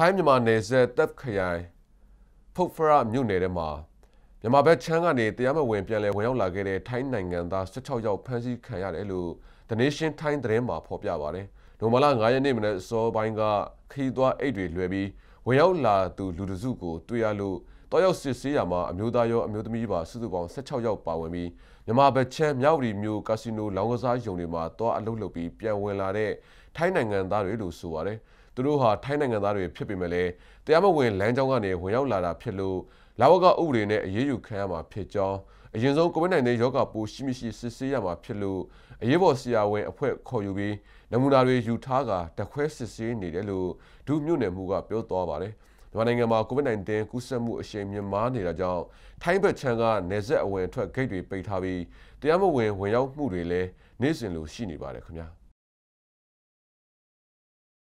ထိုင်းမြန်မာနယ်စပ်တပ်ခရိုင်ဖုတ်ဖရမြို့နယ်ထဲမှာမြန်မာဘက်ချမ်းကနေတရားမဝင်ပြန်လည်ဝင်ရောက်လာခဲ့တဲ့ထိုင်းနိုင်ငံသား16ယောက်ဖမ်းဆီးခံရတယ်လို့ The Nation ထိုင်းသတင်းမှာဖော်ပြပါတယ်။နိုမလာ9ရက်နေ့မနက်အစောပိုင်းကခီးသွွားအိတ်တွေလွှဲပြီးဝင်ရောက်လာသူလူတစုကိုတွေ့ရလို့တောရောက်စစ်ဆေးရမှာအမျိုးသားရောအမျိုးသမီးပါစုစုပေါင်း16ယောက်ပါဝင်ပြီးမြန်မာဘက်ချမ်းမြောက်ရီမြို့ကာစီနိုလောင်းကစားရုံတွေမှာတောအလုပ်လုပ်ပြီးပြန်ဝင်လာတဲ့ထိုင်းနိုင်ငံသားတွေလို့ဆိုပါတယ်။သူတို့ဟာထိုင်းနိုင်ငံသားတွေဖြစ်ပေမဲ့လည်းတရားမဝင်လမ်းကြောင်းကနေဝင်ရောက်လာတာဖြစ်လို့လာဝကဥပဒေနဲ့အရေးယူခံရမှာဖြစ်ကြောင်းအရင်ဆုံး COVID-19 ရောဂါပိုးရှိမရှိစစ်ဆေးရမှာဖြစ်လို့အရေးပေါ်ဆရာဝန်အဖွဲ့ခေါ်ယူပြီးနမူနာတွေယူထားကတခွဲစစ်ဆေးနေတယ်လို့ဒုမြို့နယ်မှူးကပြောသွားပါတယ်။မြန်မာနိုင်ငံမှာ COVID-19 ကူးစက်မှုအရှိန်မြင့်မားနေတာကြောင့်ထိုင်းဘက်ခြမ်းကနေဆက်အဝင်အထွက်ဂိတ်တွေပိတ်ထားပြီးတရားမဝင်ဝင်ရောက်မှုတွေလည်းနေ့စဉ်လိုရှိနေပါတယ်ခင်ဗျာ။